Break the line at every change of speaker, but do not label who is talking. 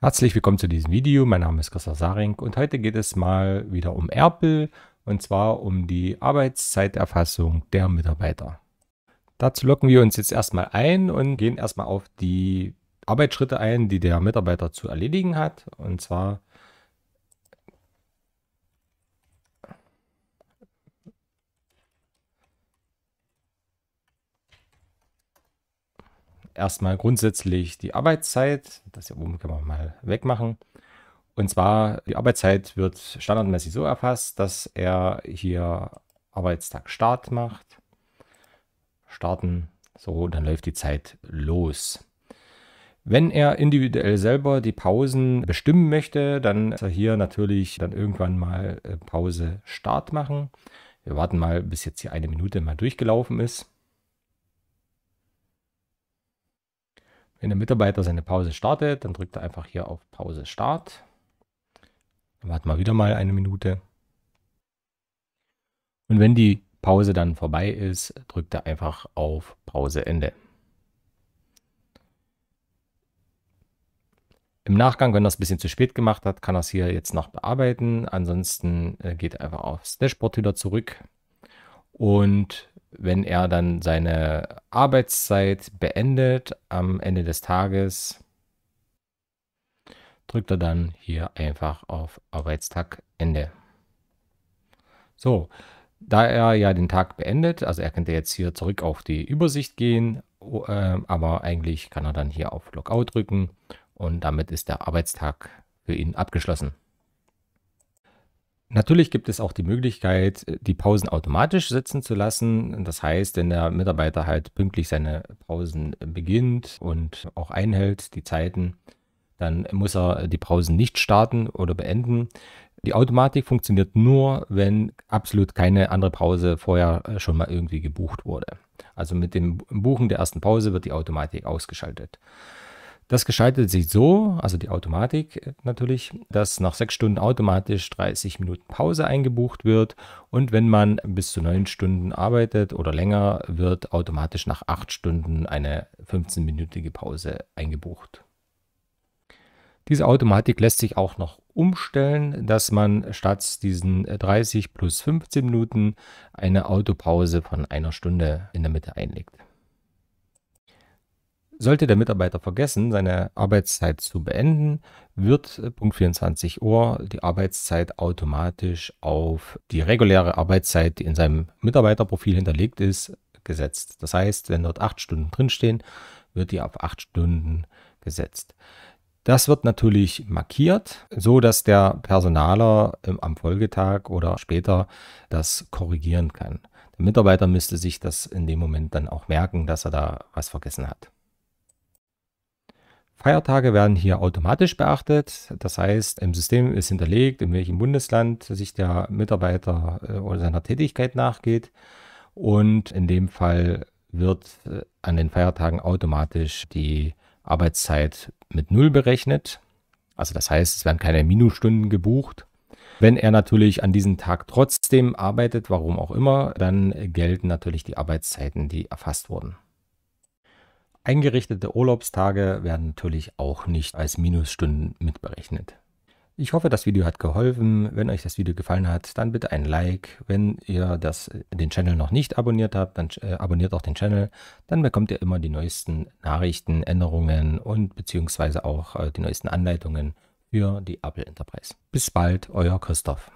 Herzlich willkommen zu diesem Video. Mein Name ist Christa Saring und heute geht es mal wieder um Erpel und zwar um die Arbeitszeiterfassung der Mitarbeiter. Dazu locken wir uns jetzt erstmal ein und gehen erstmal auf die Arbeitsschritte ein, die der Mitarbeiter zu erledigen hat. Und zwar erstmal grundsätzlich die Arbeitszeit. Das hier oben können wir mal wegmachen. Und zwar, die Arbeitszeit wird standardmäßig so erfasst, dass er hier Arbeitstag Start macht. Starten, so, dann läuft die Zeit los. Wenn er individuell selber die Pausen bestimmen möchte, dann ist er hier natürlich dann irgendwann mal äh, Pause Start machen. Wir warten mal, bis jetzt hier eine Minute mal durchgelaufen ist. Wenn der Mitarbeiter seine Pause startet, dann drückt er einfach hier auf Pause Start. Dann warten wir wieder mal eine Minute. Und wenn die Pause dann vorbei ist, drückt er einfach auf Pause Ende. Im Nachgang, wenn er es ein bisschen zu spät gemacht hat, kann er es hier jetzt noch bearbeiten. Ansonsten äh, geht er einfach aufs Dashboard wieder zurück und wenn er dann seine Arbeitszeit beendet am Ende des Tages, drückt er dann hier einfach auf Arbeitstag Ende. So, da er ja den Tag beendet, also er könnte jetzt hier zurück auf die Übersicht gehen, ähm, aber eigentlich kann er dann hier auf Logout drücken und damit ist der Arbeitstag für ihn abgeschlossen. Natürlich gibt es auch die Möglichkeit, die Pausen automatisch setzen zu lassen. Das heißt, wenn der Mitarbeiter halt pünktlich seine Pausen beginnt und auch einhält, die Zeiten, dann muss er die Pausen nicht starten oder beenden. Die Automatik funktioniert nur, wenn absolut keine andere Pause vorher schon mal irgendwie gebucht wurde. Also mit dem Buchen der ersten Pause wird die Automatik ausgeschaltet. Das gestaltet sich so, also die Automatik natürlich, dass nach sechs Stunden automatisch 30 Minuten Pause eingebucht wird und wenn man bis zu neun Stunden arbeitet oder länger, wird automatisch nach acht Stunden eine 15-minütige Pause eingebucht. Diese Automatik lässt sich auch noch umstellen, dass man statt diesen 30 plus 15 Minuten eine Autopause von einer Stunde in der Mitte einlegt. Sollte der Mitarbeiter vergessen, seine Arbeitszeit zu beenden, wird äh, Punkt 24 Uhr die Arbeitszeit automatisch auf die reguläre Arbeitszeit, die in seinem Mitarbeiterprofil hinterlegt ist, gesetzt. Das heißt, wenn dort acht Stunden drinstehen, wird die auf acht Stunden gesetzt. Das wird natürlich markiert, so dass der Personaler ähm, am Folgetag oder später das korrigieren kann. Der Mitarbeiter müsste sich das in dem Moment dann auch merken, dass er da was vergessen hat. Feiertage werden hier automatisch beachtet. Das heißt, im System ist hinterlegt, in welchem Bundesland sich der Mitarbeiter äh, oder seiner Tätigkeit nachgeht. Und in dem Fall wird äh, an den Feiertagen automatisch die Arbeitszeit mit Null berechnet. Also das heißt, es werden keine Minusstunden gebucht. Wenn er natürlich an diesem Tag trotzdem arbeitet, warum auch immer, dann gelten natürlich die Arbeitszeiten, die erfasst wurden. Eingerichtete Urlaubstage werden natürlich auch nicht als Minusstunden mitberechnet. Ich hoffe, das Video hat geholfen. Wenn euch das Video gefallen hat, dann bitte ein Like. Wenn ihr das, den Channel noch nicht abonniert habt, dann äh, abonniert auch den Channel. Dann bekommt ihr immer die neuesten Nachrichten, Änderungen und beziehungsweise auch äh, die neuesten Anleitungen für die Apple Enterprise. Bis bald, euer Christoph.